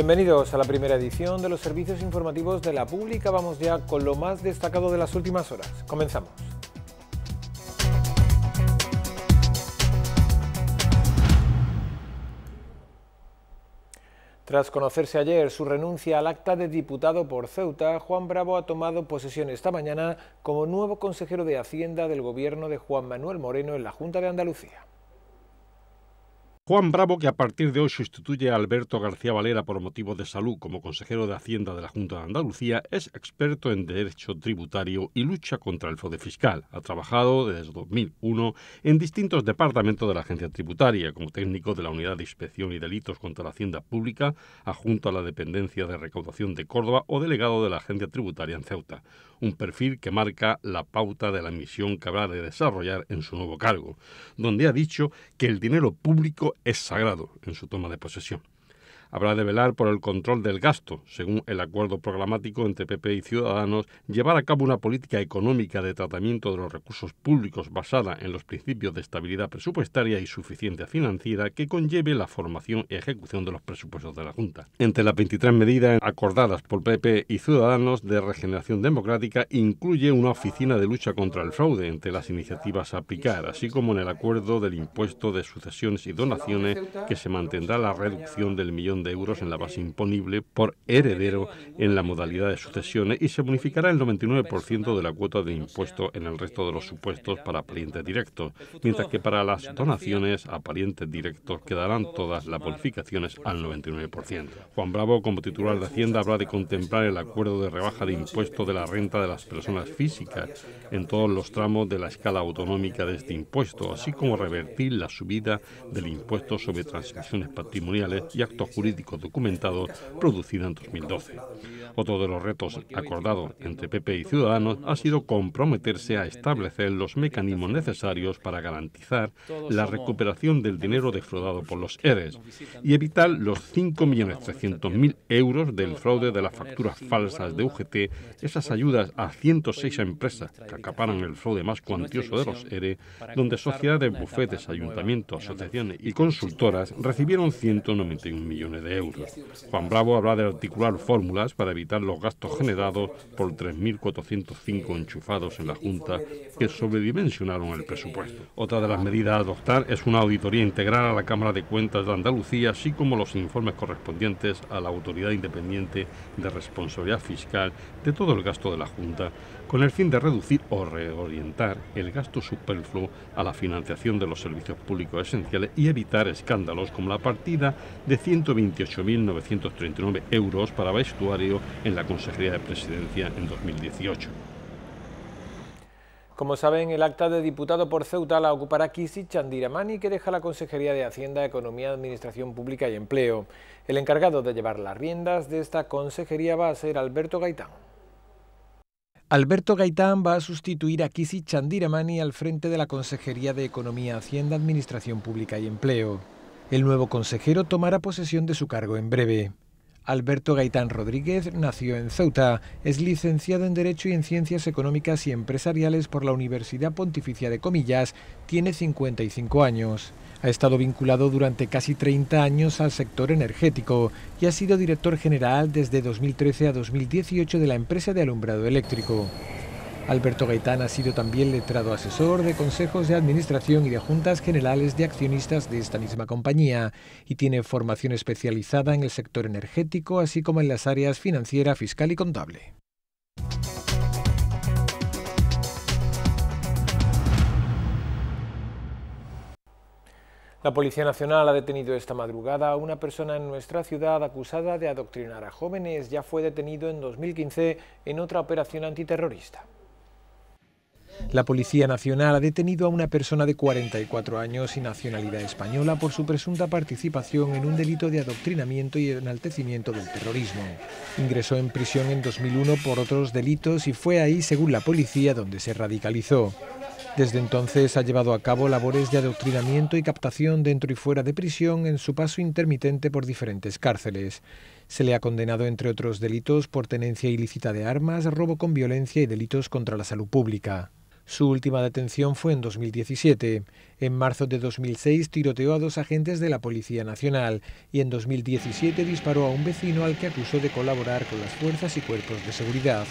Bienvenidos a la primera edición de los servicios informativos de la pública. Vamos ya con lo más destacado de las últimas horas. Comenzamos. Tras conocerse ayer su renuncia al acta de diputado por Ceuta, Juan Bravo ha tomado posesión esta mañana como nuevo consejero de Hacienda del gobierno de Juan Manuel Moreno en la Junta de Andalucía. Juan Bravo, que a partir de hoy sustituye a Alberto García Valera por motivos de salud como consejero de Hacienda de la Junta de Andalucía, es experto en derecho tributario y lucha contra el fraude fiscal. Ha trabajado desde 2001 en distintos departamentos de la agencia tributaria, como técnico de la Unidad de Inspección y Delitos contra la Hacienda Pública, adjunto a la Dependencia de Recaudación de Córdoba o delegado de la agencia tributaria en Ceuta. Un perfil que marca la pauta de la misión que habrá de desarrollar en su nuevo cargo, donde ha dicho que el dinero público es sagrado en su toma de posesión habrá de velar por el control del gasto, según el acuerdo programático entre PP y Ciudadanos, llevar a cabo una política económica de tratamiento de los recursos públicos basada en los principios de estabilidad presupuestaria y suficiente financiera que conlleve la formación y ejecución de los presupuestos de la Junta. Entre las 23 medidas acordadas por PP y Ciudadanos de Regeneración Democrática incluye una oficina de lucha contra el fraude entre las iniciativas a aplicar, así como en el acuerdo del impuesto de sucesiones y donaciones que se mantendrá la reducción del millón de euros en la base imponible por heredero en la modalidad de sucesiones y se bonificará el 99% de la cuota de impuesto en el resto de los supuestos para parientes directos, mientras que para las donaciones a parientes directos quedarán todas las bonificaciones al 99%. Juan Bravo, como titular de Hacienda, habrá de contemplar el acuerdo de rebaja de impuesto de la renta de las personas físicas en todos los tramos de la escala autonómica de este impuesto, así como revertir la subida del impuesto sobre transacciones patrimoniales y actos jurídicos documentado producida en 2012. Otro de los retos acordados entre PP y Ciudadanos ha sido comprometerse a establecer los mecanismos necesarios para garantizar la recuperación del dinero defraudado por los ERES y evitar los 5.300.000 euros del fraude de las facturas falsas de UGT, esas ayudas a 106 empresas que acaparan el fraude más cuantioso de los ERE, donde sociedades, bufetes, ayuntamientos, asociaciones y consultoras recibieron 191 millones de euros. Juan Bravo habla de articular fórmulas para evitar los gastos generados por 3.405 enchufados en la Junta que sobredimensionaron el presupuesto. Otra de las medidas a adoptar es una auditoría integral a la Cámara de Cuentas de Andalucía, así como los informes correspondientes a la Autoridad Independiente de Responsabilidad Fiscal de todo el gasto de la Junta con el fin de reducir o reorientar el gasto superfluo a la financiación de los servicios públicos esenciales y evitar escándalos como la partida de 128.939 euros para vestuario en la Consejería de Presidencia en 2018. Como saben, el acta de diputado por Ceuta la ocupará Kisi Chandiramani, que deja la Consejería de Hacienda, Economía, Administración Pública y Empleo. El encargado de llevar las riendas de esta consejería va a ser Alberto Gaitán. Alberto Gaitán va a sustituir a Kisi Chandiramani al frente de la Consejería de Economía, Hacienda, Administración Pública y Empleo. El nuevo consejero tomará posesión de su cargo en breve. Alberto Gaitán Rodríguez nació en Ceuta, es licenciado en Derecho y en Ciencias Económicas y Empresariales por la Universidad Pontificia de Comillas, tiene 55 años. Ha estado vinculado durante casi 30 años al sector energético y ha sido director general desde 2013 a 2018 de la empresa de alumbrado eléctrico. Alberto Gaitán ha sido también letrado asesor de consejos de administración y de juntas generales de accionistas de esta misma compañía y tiene formación especializada en el sector energético, así como en las áreas financiera, fiscal y contable. La Policía Nacional ha detenido esta madrugada a una persona en nuestra ciudad acusada de adoctrinar a jóvenes. Ya fue detenido en 2015 en otra operación antiterrorista. La Policía Nacional ha detenido a una persona de 44 años y nacionalidad española por su presunta participación en un delito de adoctrinamiento y enaltecimiento del terrorismo. Ingresó en prisión en 2001 por otros delitos y fue ahí, según la policía, donde se radicalizó. Desde entonces ha llevado a cabo labores de adoctrinamiento y captación dentro y fuera de prisión en su paso intermitente por diferentes cárceles. Se le ha condenado, entre otros delitos, por tenencia ilícita de armas, robo con violencia y delitos contra la salud pública. Su última detención fue en 2017. En marzo de 2006 tiroteó a dos agentes de la Policía Nacional y en 2017 disparó a un vecino al que acusó de colaborar con las fuerzas y cuerpos de seguridad.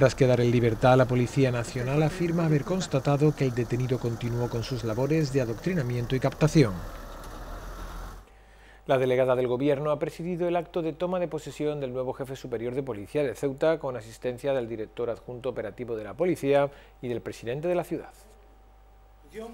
Tras quedar en libertad, la Policía Nacional afirma haber constatado que el detenido continuó con sus labores de adoctrinamiento y captación. La delegada del Gobierno ha presidido el acto de toma de posesión del nuevo jefe superior de policía de Ceuta con asistencia del director adjunto operativo de la policía y del presidente de la ciudad.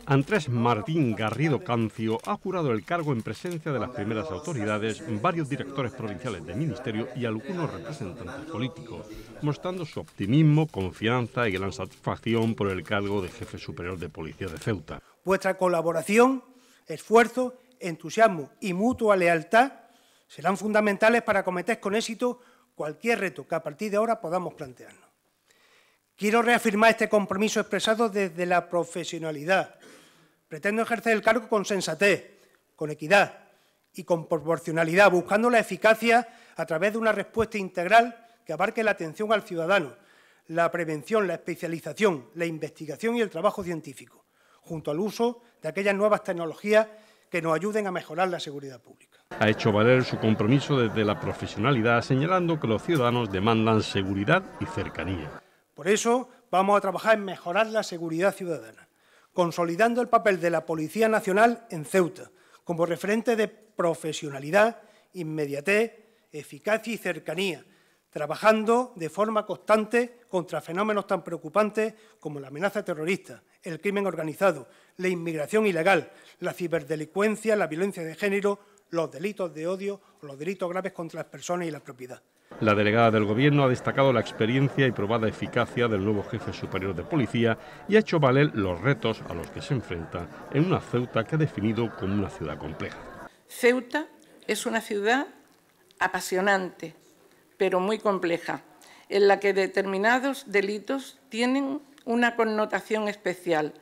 Andrés Martín Garrido Cancio ha jurado el cargo en presencia de las primeras autoridades, varios directores provinciales del Ministerio y algunos representantes políticos, mostrando su optimismo, confianza y gran satisfacción por el cargo de jefe superior de Policía de Ceuta. Vuestra colaboración, esfuerzo, entusiasmo y mutua lealtad serán fundamentales para acometer con éxito cualquier reto que a partir de ahora podamos plantearnos. Quiero reafirmar este compromiso expresado desde la profesionalidad. Pretendo ejercer el cargo con sensatez, con equidad y con proporcionalidad, buscando la eficacia a través de una respuesta integral que abarque la atención al ciudadano, la prevención, la especialización, la investigación y el trabajo científico, junto al uso de aquellas nuevas tecnologías que nos ayuden a mejorar la seguridad pública. Ha hecho valer su compromiso desde la profesionalidad, señalando que los ciudadanos demandan seguridad y cercanía. Por eso vamos a trabajar en mejorar la seguridad ciudadana, consolidando el papel de la Policía Nacional en Ceuta como referente de profesionalidad, inmediatez, eficacia y cercanía, trabajando de forma constante contra fenómenos tan preocupantes como la amenaza terrorista, el crimen organizado, la inmigración ilegal, la ciberdelincuencia, la violencia de género, los delitos de odio o los delitos graves contra las personas y la propiedad. La delegada del Gobierno ha destacado la experiencia y probada eficacia del nuevo jefe superior de policía y ha hecho valer los retos a los que se enfrenta en una Ceuta que ha definido como una ciudad compleja. Ceuta es una ciudad apasionante, pero muy compleja, en la que determinados delitos tienen una connotación especial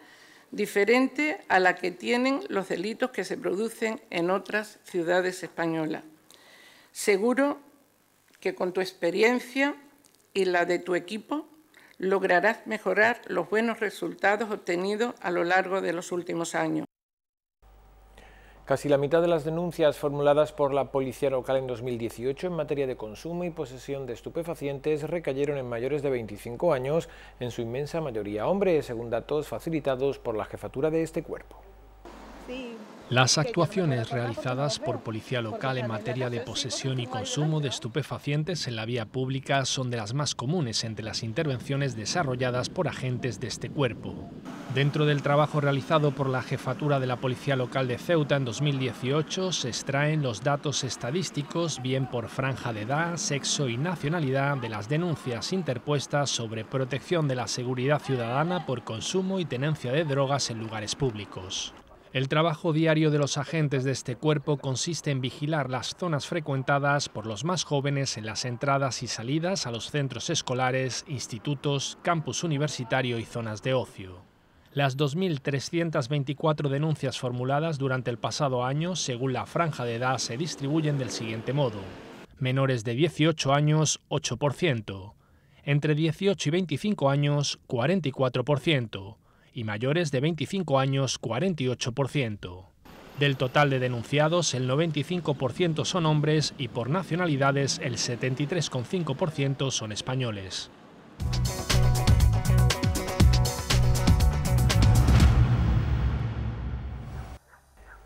diferente a la que tienen los delitos que se producen en otras ciudades españolas. Seguro que con tu experiencia y la de tu equipo lograrás mejorar los buenos resultados obtenidos a lo largo de los últimos años. Casi la mitad de las denuncias formuladas por la policía local en 2018 en materia de consumo y posesión de estupefacientes recayeron en mayores de 25 años, en su inmensa mayoría hombres, según datos facilitados por la jefatura de este cuerpo. Las actuaciones realizadas por policía local en materia de posesión y consumo de estupefacientes en la vía pública son de las más comunes entre las intervenciones desarrolladas por agentes de este cuerpo. Dentro del trabajo realizado por la jefatura de la Policía Local de Ceuta en 2018 se extraen los datos estadísticos, bien por franja de edad, sexo y nacionalidad, de las denuncias interpuestas sobre protección de la seguridad ciudadana por consumo y tenencia de drogas en lugares públicos. El trabajo diario de los agentes de este cuerpo consiste en vigilar las zonas frecuentadas por los más jóvenes en las entradas y salidas a los centros escolares, institutos, campus universitario y zonas de ocio las 2.324 denuncias formuladas durante el pasado año, según la franja de edad, se distribuyen del siguiente modo. Menores de 18 años, 8%. Entre 18 y 25 años, 44%. Y mayores de 25 años, 48%. Del total de denunciados, el 95% son hombres y por nacionalidades el 73,5% son españoles.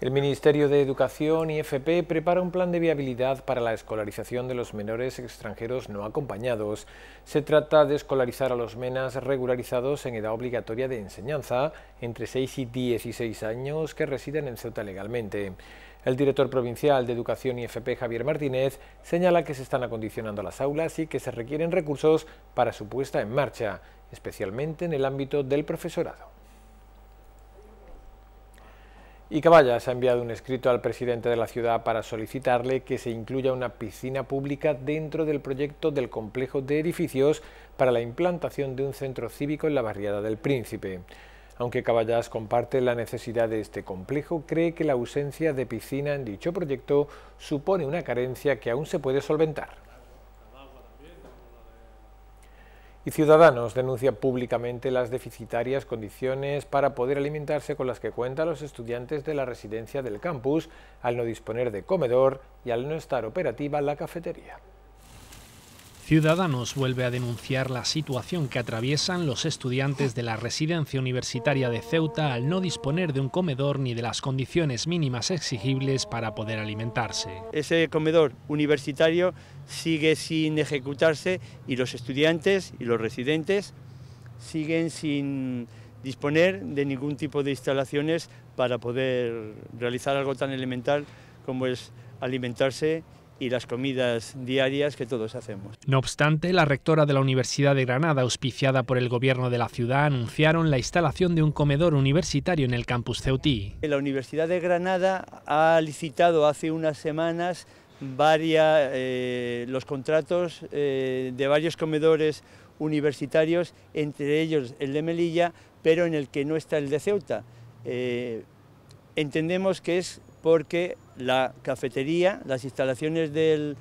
El Ministerio de Educación y FP prepara un plan de viabilidad para la escolarización de los menores extranjeros no acompañados. Se trata de escolarizar a los menas regularizados en edad obligatoria de enseñanza entre 6 y 16 años que residen en Ceuta legalmente. El director provincial de Educación y FP, Javier Martínez, señala que se están acondicionando las aulas y que se requieren recursos para su puesta en marcha, especialmente en el ámbito del profesorado y Caballas ha enviado un escrito al presidente de la ciudad para solicitarle que se incluya una piscina pública dentro del proyecto del complejo de edificios para la implantación de un centro cívico en la barriada del Príncipe. Aunque Caballas comparte la necesidad de este complejo, cree que la ausencia de piscina en dicho proyecto supone una carencia que aún se puede solventar. y Ciudadanos denuncia públicamente las deficitarias condiciones para poder alimentarse con las que cuentan los estudiantes de la residencia del campus al no disponer de comedor y al no estar operativa la cafetería. Ciudadanos vuelve a denunciar la situación que atraviesan los estudiantes de la residencia universitaria de Ceuta al no disponer de un comedor ni de las condiciones mínimas exigibles para poder alimentarse. Ese comedor universitario sigue sin ejecutarse y los estudiantes y los residentes siguen sin disponer de ningún tipo de instalaciones para poder realizar algo tan elemental como es alimentarse y las comidas diarias que todos hacemos. No obstante, la rectora de la Universidad de Granada, auspiciada por el gobierno de la ciudad, anunciaron la instalación de un comedor universitario en el campus Ceutí. La Universidad de Granada ha licitado hace unas semanas varia, eh, los contratos eh, de varios comedores universitarios, entre ellos el de Melilla, pero en el que no está el de Ceuta. Eh, entendemos que es porque la cafetería, las instalaciones del,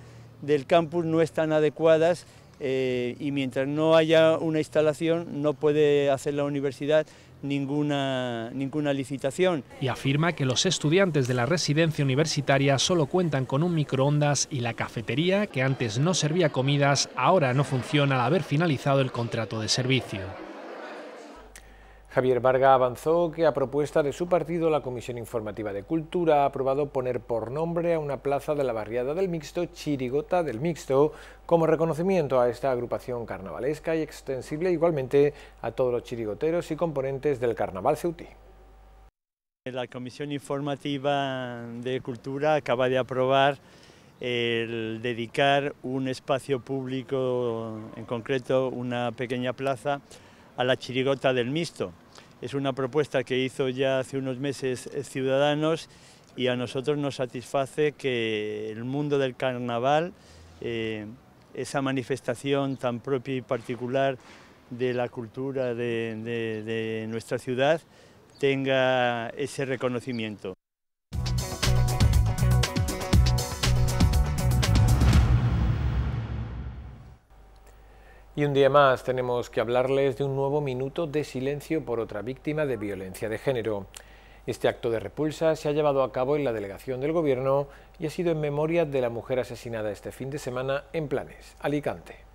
campus no están adecuadas eh, y mientras no haya una instalación no puede hacer la universidad ninguna, ninguna licitación. Y afirma que los estudiantes de la residencia universitaria solo cuentan con un microondas y la cafetería, que antes no servía comidas, ahora no funciona al haber finalizado el contrato de servicio. Javier Varga avanzó que a propuesta de su partido la Comisión Informativa de Cultura ha aprobado poner por nombre a una plaza de la barriada del Mixto, Chirigota del Mixto, como reconocimiento a esta agrupación carnavalesca y extensible igualmente a todos los chirigoteros y componentes del carnaval ceutí. La Comisión Informativa de Cultura acaba de aprobar el dedicar un espacio público, en concreto una pequeña plaza, a la chirigota del Mixto, es una propuesta que hizo ya hace unos meses eh, Ciudadanos y a nosotros nos satisface que el mundo del carnaval, eh, esa manifestación tan propia y particular de la cultura de nuestra ciudad, tenga ese reconocimiento. Y un día más tenemos que hablarles de un nuevo minuto de silencio por otra víctima de violencia de género. Este acto de repulsa se ha llevado a cabo en la delegación del Gobierno y ha sido en memoria de la mujer asesinada este fin de semana en Planes, Alicante.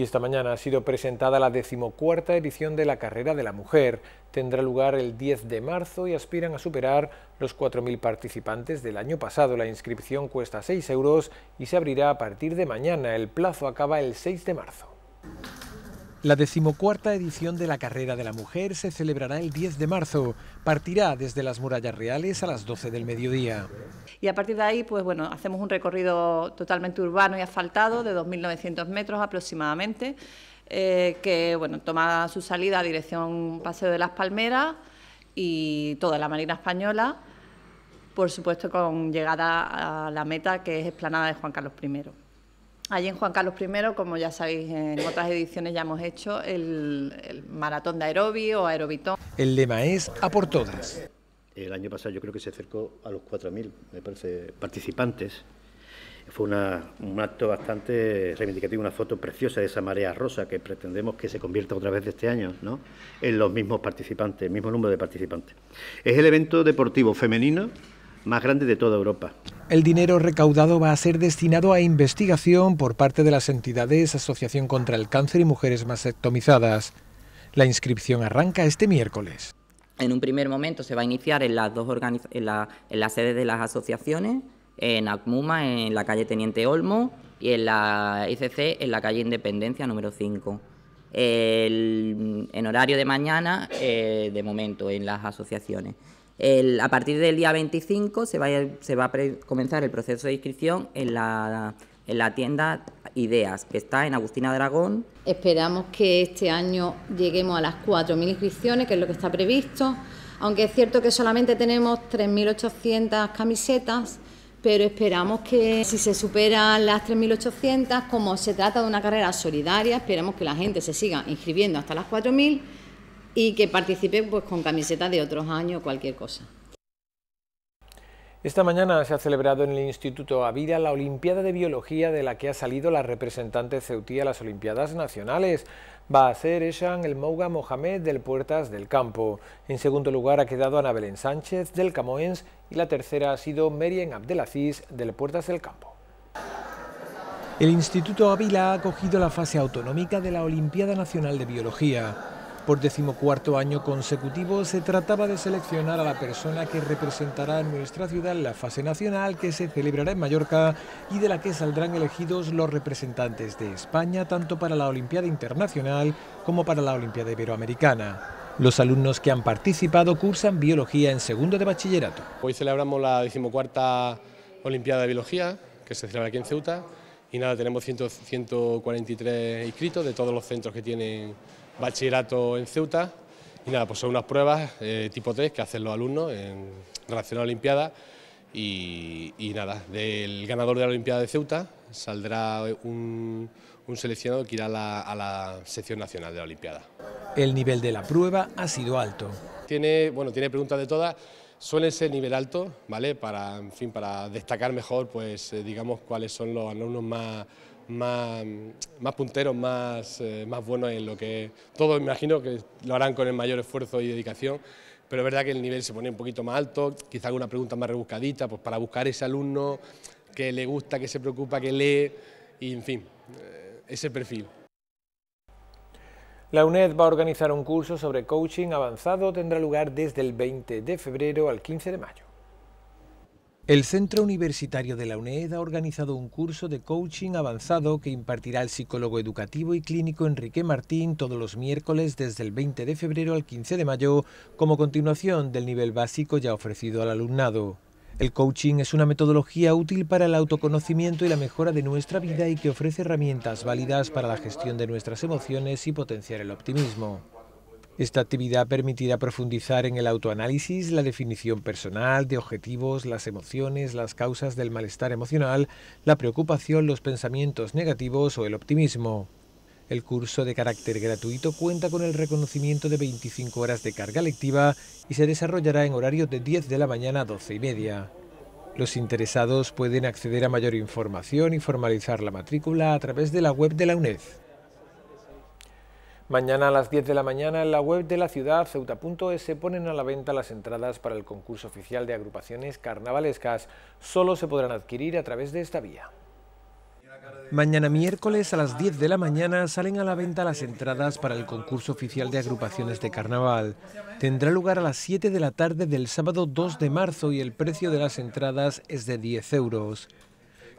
y esta mañana ha sido presentada la decimocuarta edición de la Carrera de la Mujer. Tendrá lugar el 10 de marzo y aspiran a superar los 4.000 participantes del año pasado. La inscripción cuesta 6 euros y se abrirá a partir de mañana. El plazo acaba el 6 de marzo. La decimocuarta edición de la Carrera de la Mujer se celebrará el 10 de marzo. Partirá desde las murallas reales a las 12 del mediodía. Y a partir de ahí, pues bueno, hacemos un recorrido totalmente urbano y asfaltado de 2.900 metros aproximadamente, eh, que bueno, toma su salida a dirección Paseo de las Palmeras y toda la Marina Española, por supuesto con llegada a la meta que es Esplanada de Juan Carlos I. Allí en Juan Carlos I, como ya sabéis, en otras ediciones ya hemos hecho el, maratón de aerobi o aerobitón. El lema es a por todas. El año pasado yo creo que se acercó a los 4.000, me parece, participantes. Fue un acto bastante reivindicativo, una foto preciosa de esa marea rosa que pretendemos que se convierta otra vez este año ¿no? en los mismos participantes, el mismo número de participantes. Es el evento deportivo femenino más grande de toda Europa. El dinero recaudado va a ser destinado a investigación por parte de las entidades Asociación contra el Cáncer y Mujeres Masectomizadas. La inscripción arranca este miércoles. En un primer momento se va a iniciar en las dos en la, sede de las asociaciones, en ACMUMA, en la calle Teniente Olmo, y en la ICC, en la calle Independencia número 5. El, en horario de mañana, eh, de momento, en las asociaciones a partir del día 25 se va a, comenzar el proceso de inscripción en la, en la tienda Ideas, que está en Agustina Dragón. Esperamos que este año lleguemos a las 4.000 inscripciones, que es lo que está previsto, aunque es cierto que solamente tenemos 3.800 camisetas pero esperamos que si se superan las 3.800, como se trata de una carrera solidaria, esperamos que la gente se siga inscribiendo hasta las 4.000 y que participe pues, con camisetas de otros años, cualquier cosa. Esta mañana se ha celebrado en el Instituto Avila... la Olimpiada de Biología de la que ha salido la representante ceutí a las Olimpiadas Nacionales. Va a ser Eshan El Mouga Mohamed del Puertas del Campo. En segundo lugar ha quedado Ana Belén Sánchez del Camoens y la tercera ha sido Merien Abdelaziz del Puertas del Campo. El Instituto Avila ha acogido la fase autonómica de la Olimpiada Nacional de Biología. Por decimocuarto año consecutivo se trataba de seleccionar a la persona que representará en nuestra ciudad en la fase nacional que se celebrará en Mallorca y de la que saldrán elegidos los representantes de España tanto para la Olimpiada Internacional como para la Olimpiada Iberoamericana. Los alumnos que han participado cursan biología en segundo de bachillerato. Hoy celebramos la decimocuarta Olimpiada de Biología, que se celebra aquí en Ceuta, y nada, tenemos 143 inscritos de todos los centros que tienen bachillerato en Ceuta. Y nada, pues son unas pruebas eh, tipo 3 que hacen los alumnos en relación a la Olimpiada. Y, nada, del ganador de la Olimpiada de Ceuta saldrá un, seleccionado que irá a la, sección nacional de la Olimpiada. El nivel de la prueba ha sido alto. Tiene, bueno, tiene preguntas de todas, suele ser nivel alto, ¿vale? Para, en fin, para destacar mejor, pues eh, digamos, cuáles son los alumnos más más, más punteros, más, eh, más buenos en lo que... Todos imagino que lo harán con el mayor esfuerzo y dedicación, pero es verdad que el nivel se pone un poquito más alto, quizá alguna pregunta más rebuscadita, pues para buscar ese alumno que le gusta, que se preocupa, que lee, y en fin, eh, ese perfil. La UNED va a organizar un curso sobre coaching avanzado, tendrá lugar desde el 20 de febrero al 15 de mayo. El Centro Universitario de la UNED ha organizado un curso de coaching avanzado que impartirá el psicólogo educativo y clínico Enrique Martín todos los miércoles desde el 20 de febrero al 15 de mayo como continuación del nivel básico ya ofrecido al alumnado. El coaching es una metodología útil para el autoconocimiento y la mejora de nuestra vida y que ofrece herramientas válidas para la gestión de nuestras emociones y potenciar el optimismo. Esta actividad permitirá profundizar en el autoanálisis, la definición personal de objetivos, las emociones, las causas del malestar emocional, la preocupación, los pensamientos negativos o el optimismo. El curso de carácter gratuito cuenta con el reconocimiento de 25 horas de carga lectiva y se desarrollará en horarios de 10 de la mañana a 12 y media. Los interesados pueden acceder a mayor información y formalizar la matrícula a través de la web de la UNED. Mañana a las 10 de la mañana en la web de la ciudad ceuta.es se ponen a la venta las entradas para el concurso oficial de agrupaciones carnavalescas. Solo se podrán adquirir a través de esta vía. Mañana miércoles a las 10 de la mañana salen a la venta las entradas para el concurso oficial de agrupaciones de carnaval. Tendrá lugar a las 7 de la tarde del sábado 2 de marzo y el precio de las entradas es de 10 euros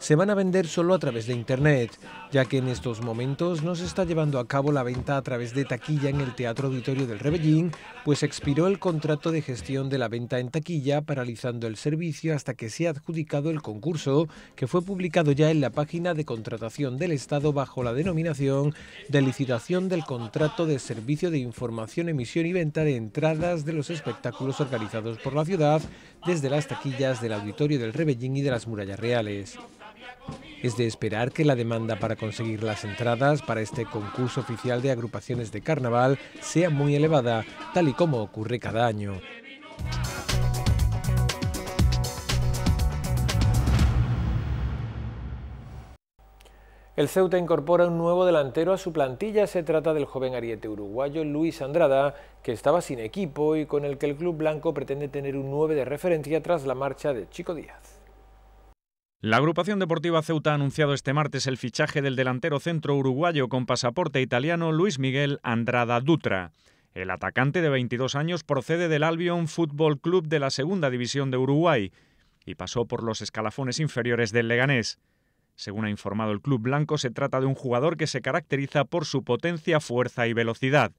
se van a vender solo a través de Internet, ya que en estos momentos no se está llevando a cabo la venta a través de taquilla en el Teatro Auditorio del Rebellín, pues expiró el contrato de gestión de la venta en taquilla, paralizando el servicio hasta que sea adjudicado el concurso, que fue publicado ya en la página de contratación del Estado bajo la denominación de licitación del contrato de servicio de información, emisión y venta de entradas de los espectáculos organizados por la ciudad desde las taquillas del Auditorio del Rebellín y de las Murallas Reales. Es de esperar que la demanda para conseguir las entradas para este concurso oficial de agrupaciones de carnaval sea muy elevada, tal y como ocurre cada año. El Ceuta incorpora un nuevo delantero a su plantilla. Se trata del joven ariete uruguayo Luis Andrada, que estaba sin equipo y con el que el club blanco pretende tener un 9 de referencia tras la marcha de Chico Díaz. La agrupación deportiva Ceuta ha anunciado este martes el fichaje del delantero centro uruguayo con pasaporte italiano Luis Miguel Andrada Dutra. El atacante de 22 años procede del Albion Football Club de la Segunda División de Uruguay y pasó por los escalafones inferiores del Leganés. Según ha informado el club blanco, se trata de un jugador que se caracteriza por su potencia, fuerza y velocidad.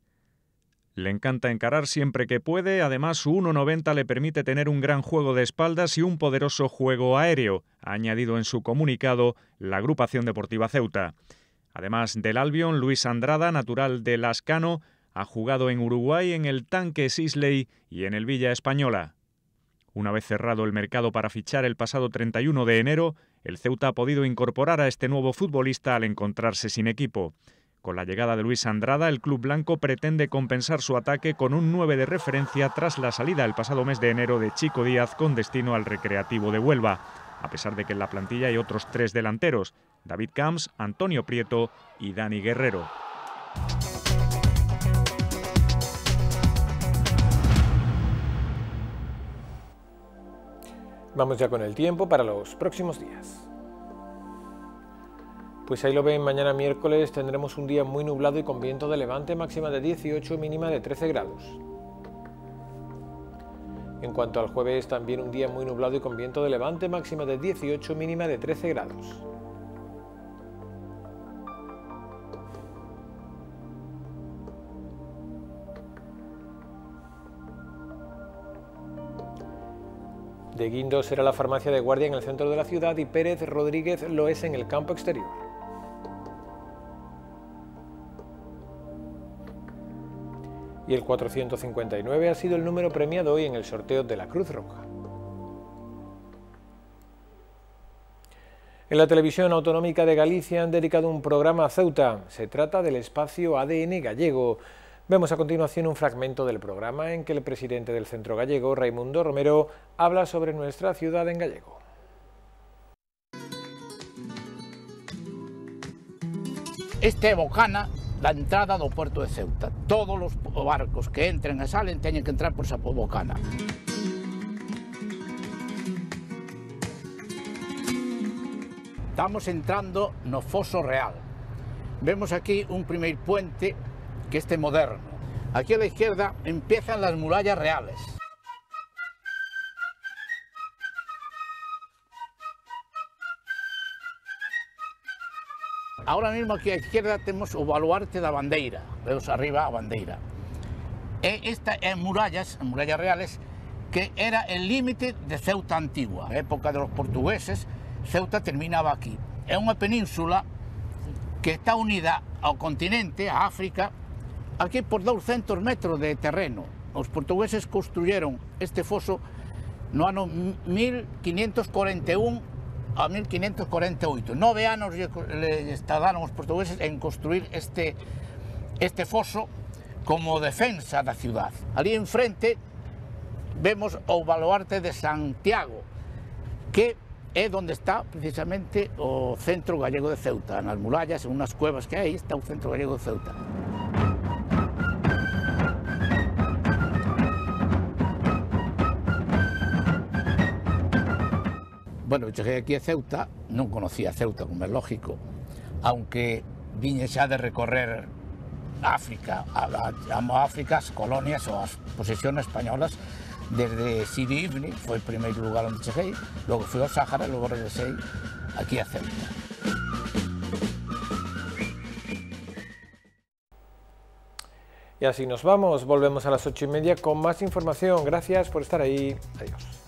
Le encanta encarar siempre que puede, además su 1.90 le permite tener un gran juego de espaldas y un poderoso juego aéreo, ha añadido en su comunicado la agrupación deportiva Ceuta. Además del Albion, Luis Andrada, natural de Lascano, ha jugado en Uruguay, en el Tanque Sisley y en el Villa Española. Una vez cerrado el mercado para fichar el pasado 31 de enero, el Ceuta ha podido incorporar a este nuevo futbolista al encontrarse sin equipo. Con la llegada de Luis Andrada, el club blanco pretende compensar su ataque con un 9 de referencia tras la salida el pasado mes de enero de Chico Díaz con destino al Recreativo de Huelva, a pesar de que en la plantilla hay otros tres delanteros, David Camps, Antonio Prieto y Dani Guerrero. Vamos ya con el tiempo para los próximos días. Pues ahí lo ven, mañana miércoles tendremos un día muy nublado y con viento de levante, máxima de 18, mínima de 13 grados. En cuanto al jueves, también un día muy nublado y con viento de levante, máxima de 18, mínima de 13 grados. De Guindos será la farmacia de guardia en el centro de la ciudad y Pérez Rodríguez lo es en el campo exterior. y el 459 ha sido el número premiado hoy en el sorteo de la Cruz Roja. En la televisión autonómica de Galicia han dedicado un programa a Ceuta. Se trata del espacio ADN gallego. Vemos a continuación un fragmento del programa en que el presidente del Centro Gallego, Raimundo Romero, habla sobre nuestra ciudad en gallego. Este Bocana la entrada del puerto de Ceuta. Todos los barcos que entren y e salen ...tienen que entrar por Sapobocana. Estamos entrando no Foso Real. Vemos aquí un primer puente que este moderno. Aquí a la izquierda empiezan las murallas reales. Ahora mismo aquí á izquierda temos o baluarte da bandeira, veos arriba a bandeira. E esta é eh, murallas, murallas reales, que era el límite de Ceuta antigua, na época de los portugueses, Ceuta terminaba aquí. É unha península que está unida ao continente, a África, aquí por 200 metros de terreno. Os portugueses construyeron este foso no ano 1541 a 1548. Nove anos lle, estadaron os portugueses en construir este, este foso como defensa da ciudad. Ali enfrente vemos o baluarte de Santiago, que é onde está precisamente o centro gallego de Ceuta, nas murallas, en unhas cuevas que hai, está o centro gallego de Ceuta. Bueno, llegué aquí a Ceuta, no conocía Ceuta, como es lógico, aunque vine ya de recorrer África, amo África, colonias o posesiones españolas desde Sidi fue el primer lugar donde llegué, luego fui a Sáhara y regresé. aquí a Ceuta. Y así nos vamos, volvemos a las ocho y media con más información. Gracias por estar ahí. Adiós.